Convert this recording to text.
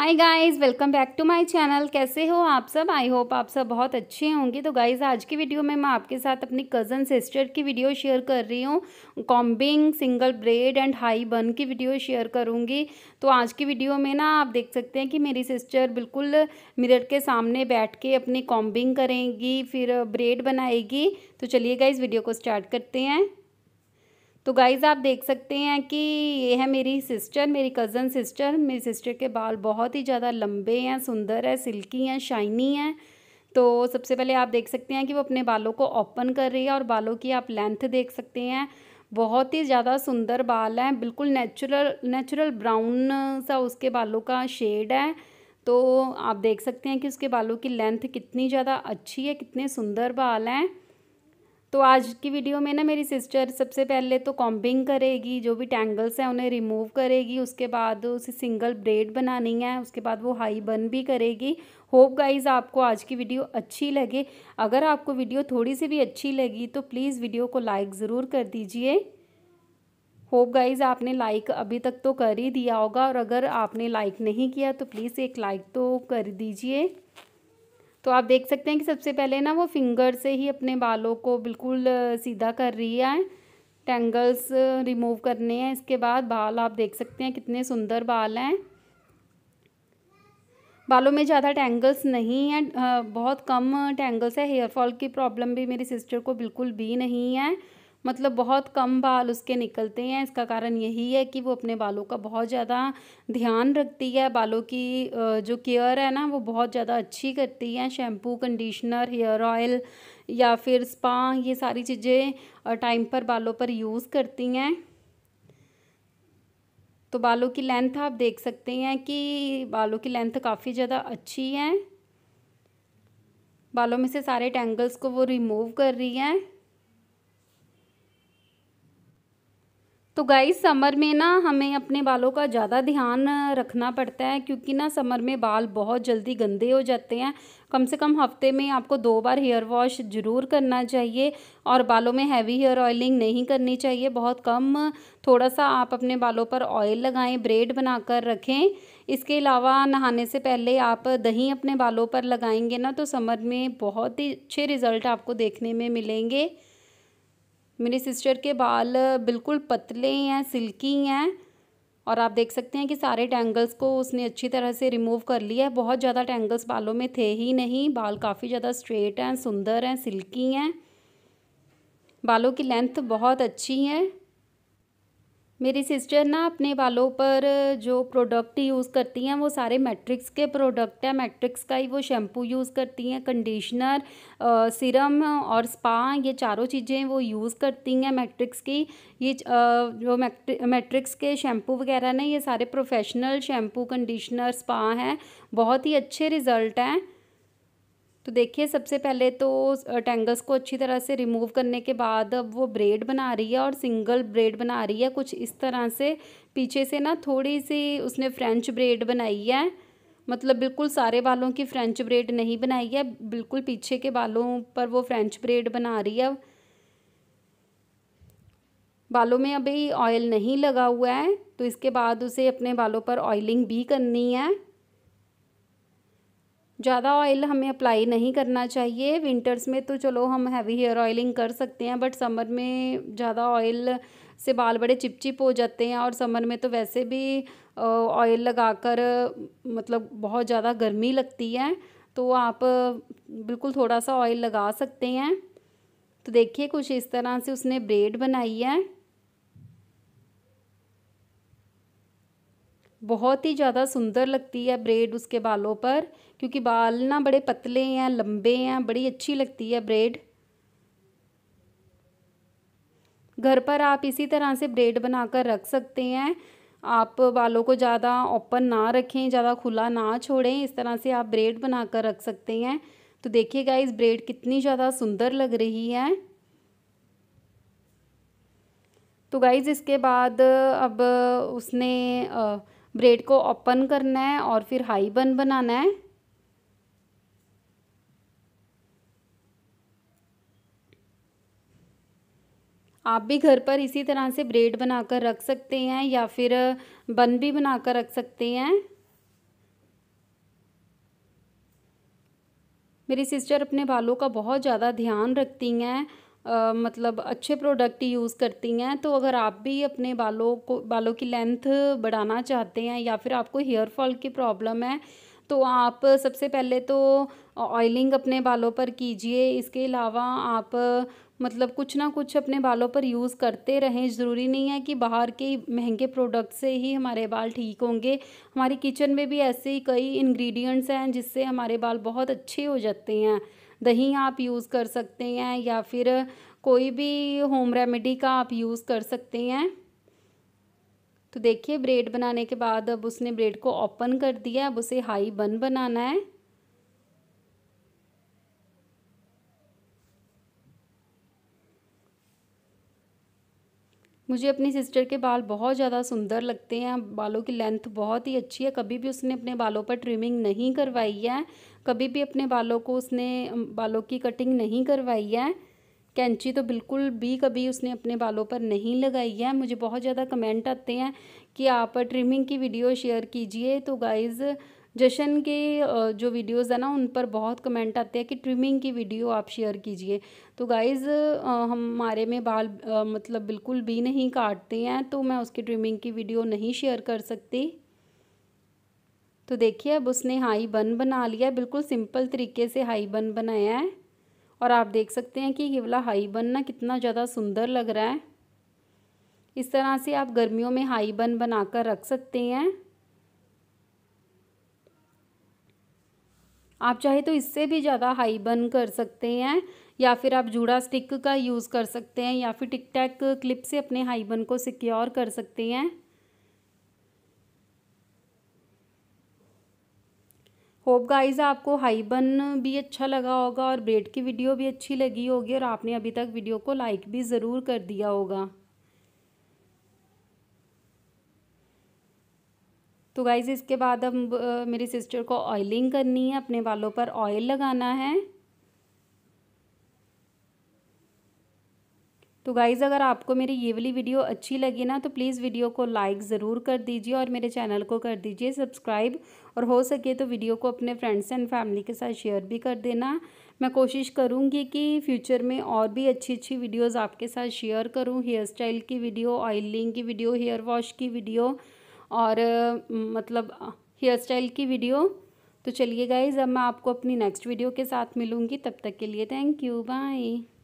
hi guys welcome back to my channel कैसे हो आप सब आई होप आप सब बहुत अच्छे होंगे तो गाइस आज की वीडियो में मैं आपके साथ अपनी कज़न सिस्टर की वीडियो शेयर कर रही हूँ combing single braid and high bun की वीडियो शेयर करूँगी तो आज की वीडियो में ना आप देख सकते हैं कि मेरी सिस्टर बिल्कुल मिरर के सामने बैठ के अपनी कॉम्बिंग करेंगी फिर ब्रेड बनाएगी तो चलिए गाइज़ वीडियो को स्टार्ट करते हैं तो गाइज़ आप देख सकते हैं कि ये है मेरी सिस्टर मेरी कज़न सिस्टर मेरी सिस्टर के बाल बहुत ही ज़्यादा लंबे हैं सुंदर है सिल्की हैं शाइनी हैं तो सबसे पहले आप देख सकते हैं कि वो अपने बालों को ओपन कर रही है और बालों की आप लेंथ देख सकते हैं बहुत ही ज़्यादा सुंदर बाल हैं बिल्कुल नेचुरल नेचुरल ब्राउन सा उसके बालों का शेड है तो आप देख सकते हैं कि उसके बालों की लेंथ कितनी ज़्यादा अच्छी है कितने सुंदर बाल हैं तो आज की वीडियो में ना मेरी सिस्टर सबसे पहले तो कॉम्बिंग करेगी जो भी टैंगल्स हैं उन्हें रिमूव करेगी उसके बाद उसे सिंगल ब्रेड बनानी है उसके बाद वो हाई बन भी करेगी होप गाइज आपको आज की वीडियो अच्छी लगे अगर आपको वीडियो थोड़ी सी भी अच्छी लगी तो प्लीज़ वीडियो को लाइक ज़रूर कर दीजिए होप गाइज़ आपने लाइक अभी तक तो कर ही दिया होगा और अगर आपने लाइक नहीं किया तो प्लीज़ एक लाइक तो कर दीजिए तो आप देख सकते हैं कि सबसे पहले ना वो फिंगर से ही अपने बालों को बिल्कुल सीधा कर रही है टेंगल्स रिमूव करने हैं इसके बाद बाल आप देख सकते हैं कितने सुंदर बाल हैं बालों में ज़्यादा टेंगल्स नहीं हैं बहुत कम टेंगल्स है हेयर फॉल की प्रॉब्लम भी मेरी सिस्टर को बिल्कुल भी नहीं है मतलब बहुत कम बाल उसके निकलते हैं इसका कारण यही है कि वो अपने बालों का बहुत ज़्यादा ध्यान रखती है बालों की जो केयर है ना वो बहुत ज़्यादा अच्छी करती है शैम्पू कंडीशनर हेयर ऑयल या फिर स्पा ये सारी चीज़ें टाइम पर बालों पर यूज़ करती हैं तो बालों की लेंथ आप देख सकते हैं कि बालों की लेंथ काफ़ी ज़्यादा अच्छी है बालों में से सारे टैंगल्स को वो रिमूव कर रही हैं तो गाइस समर में ना हमें अपने बालों का ज़्यादा ध्यान रखना पड़ता है क्योंकि ना समर में बाल बहुत जल्दी गंदे हो जाते हैं कम से कम हफ्ते में आपको दो बार हेयर वॉश ज़रूर करना चाहिए और बालों में हैवी हेयर ऑयलिंग नहीं करनी चाहिए बहुत कम थोड़ा सा आप अपने बालों पर ऑयल लगाएं ब्रेड बनाकर रखें इसके अलावा नहाने से पहले आप दही अपने बालों पर लगाएंगे ना तो समर में बहुत ही अच्छे रिज़ल्ट आपको देखने में मिलेंगे मेरी सिस्टर के बाल बिल्कुल पतले हैं सिल्की हैं और आप देख सकते हैं कि सारे टैंगल्स को उसने अच्छी तरह से रिमूव कर लिया है बहुत ज़्यादा टैंगल्स बालों में थे ही नहीं बाल काफ़ी ज़्यादा स्ट्रेट हैं सुंदर हैं सिल्की हैं बालों की लेंथ बहुत अच्छी है मेरी सिस्टर ना अपने बालों पर जो प्रोडक्ट यूज़ करती हैं वो सारे मैट्रिक्स के प्रोडक्ट हैं मैट्रिक्स का ही वो शैम्पू यूज़ करती हैं कंडीशनर सिरम और स्पा ये चारों चीज़ें वो यूज़ करती हैं मैट्रिक्स की ये जो मैट्रिक्स के शैम्पू वगैरह ना ये सारे प्रोफेशनल शैम्पू कंडीशनर स्पा हैं बहुत ही अच्छे रिज़ल्ट हैं तो देखिए सबसे पहले तो टेंगल्स को अच्छी तरह से रिमूव करने के बाद अब वो ब्रेड बना रही है और सिंगल ब्रेड बना रही है कुछ इस तरह से पीछे से ना थोड़ी सी उसने फ्रेंच ब्रेड बनाई है मतलब बिल्कुल सारे बालों की फ्रेंच ब्रेड नहीं बनाई है बिल्कुल पीछे के बालों पर वो फ्रेंच ब्रेड बना रही है बालों में अभी ऑयल नहीं लगा हुआ है तो इसके बाद उसे अपने बालों पर ऑयलिंग भी करनी है ज़्यादा ऑयल हमें अप्लाई नहीं करना चाहिए विंटर्स में तो चलो हम हैवी हेयर ऑयलिंग कर सकते हैं बट समर में ज़्यादा ऑयल से बाल बड़े चिपचिप हो जाते हैं और समर में तो वैसे भी ऑयल लगाकर मतलब बहुत ज़्यादा गर्मी लगती है तो आप बिल्कुल थोड़ा सा ऑयल लगा सकते हैं तो देखिए कुछ इस तरह से उसने ब्रेड बनाई है बहुत ही ज़्यादा सुंदर लगती है ब्रेड उसके बालों पर क्योंकि बाल ना बड़े पतले हैं लंबे हैं बड़ी अच्छी लगती है ब्रेड घर पर आप इसी तरह से ब्रेड बनाकर रख सकते हैं आप बालों को ज़्यादा ओपन ना रखें ज़्यादा खुला ना छोड़ें इस तरह से आप ब्रेड बनाकर रख सकते हैं तो देखिएगा इस ब्रेड कितनी ज़्यादा सुंदर लग रही है तो गाइज़ इसके बाद अब उसने आ, ब्रेड को ओपन करना है और फिर हाई बन बनाना है आप भी घर पर इसी तरह से ब्रेड बनाकर रख सकते हैं या फिर बन भी बनाकर रख सकते हैं मेरी सिस्टर अपने बालों का बहुत ज़्यादा ध्यान रखती हैं आ, मतलब अच्छे प्रोडक्ट यूज़ करती हैं तो अगर आप भी अपने बालों को बालों की लेंथ बढ़ाना चाहते हैं या फिर आपको हेयर फॉल की प्रॉब्लम है तो आप सबसे पहले तो ऑयलिंग अपने बालों पर कीजिए इसके अलावा आप मतलब कुछ ना कुछ अपने बालों पर यूज़ करते रहें ज़रूरी नहीं है कि बाहर के महंगे प्रोडक्ट से ही हमारे बाल ठीक होंगे हमारी किचन में भी ऐसे ही कई इंग्रेडिएंट्स हैं जिससे हमारे बाल बहुत अच्छे हो जाते हैं दही आप यूज़ कर सकते हैं या फिर कोई भी होम रेमेडी का आप यूज़ कर सकते हैं तो देखिए ब्रेड बनाने के बाद अब उसने ब्रेड को ओपन कर दिया अब उसे हाई बन बनाना है मुझे अपनी सिस्टर के बाल बहुत ज़्यादा सुंदर लगते हैं बालों की लेंथ बहुत ही अच्छी है कभी भी उसने अपने बालों पर ट्रिमिंग नहीं करवाई है कभी भी अपने बालों को उसने बालों की कटिंग नहीं करवाई है कैंची तो बिल्कुल भी कभी उसने अपने बालों पर नहीं लगाई है मुझे बहुत ज़्यादा कमेंट आते हैं कि आप ट्रिमिंग की वीडियो शेयर कीजिए तो गाइज़ जशन के जो वीडियोस है ना उन पर बहुत कमेंट आते हैं कि ट्रिमिंग की वीडियो आप शेयर कीजिए तो गाइज़ हमारे में बाल मतलब बिल्कुल भी नहीं काटते हैं तो मैं उसकी ट्रिमिंग की वीडियो नहीं शेयर कर सकती तो देखिए अब उसने हाई बन बना लिया बिल्कुल सिंपल तरीके से हाई बन बनाया है और आप देख सकते हैं कि ये वाला हाई बन ना कितना ज़्यादा सुंदर लग रहा है इस तरह से आप गर्मियों में हाई बन बना कर रख सकते हैं आप चाहे तो इससे भी ज़्यादा हाई बन कर सकते हैं या फिर आप जूड़ा स्टिक का यूज़ कर सकते हैं या फिर टिक टैक क्लिप से अपने हाई बन को सिक्योर कर सकते हैं होप गाइस आपको हाई बन भी अच्छा लगा होगा और ब्रेड की वीडियो भी अच्छी लगी होगी और आपने अभी तक वीडियो को लाइक भी ज़रूर कर दिया होगा तो गाइज इसके बाद अब मेरी सिस्टर को ऑयलिंग करनी है अपने बालों पर ऑयल लगाना है तो गाइज़ अगर आपको मेरी ये वाली वीडियो अच्छी लगी ना तो प्लीज़ वीडियो को लाइक ज़रूर कर दीजिए और मेरे चैनल को कर दीजिए सब्सक्राइब और हो सके तो वीडियो को अपने फ्रेंड्स एंड फैमिली के साथ शेयर भी कर देना मैं कोशिश करूँगी कि फ्यूचर में और भी अच्छी अच्छी वीडियोज़ आपके साथ शेयर करूँ हेयर स्टाइल की वीडियो ऑयलिंग की वीडियो हेयर वॉश की वीडियो और मतलब हेयर स्टाइल की वीडियो तो चलिए गाइज़ अब मैं आपको अपनी नेक्स्ट वीडियो के साथ मिलूँगी तब तक के लिए थैंक यू बाय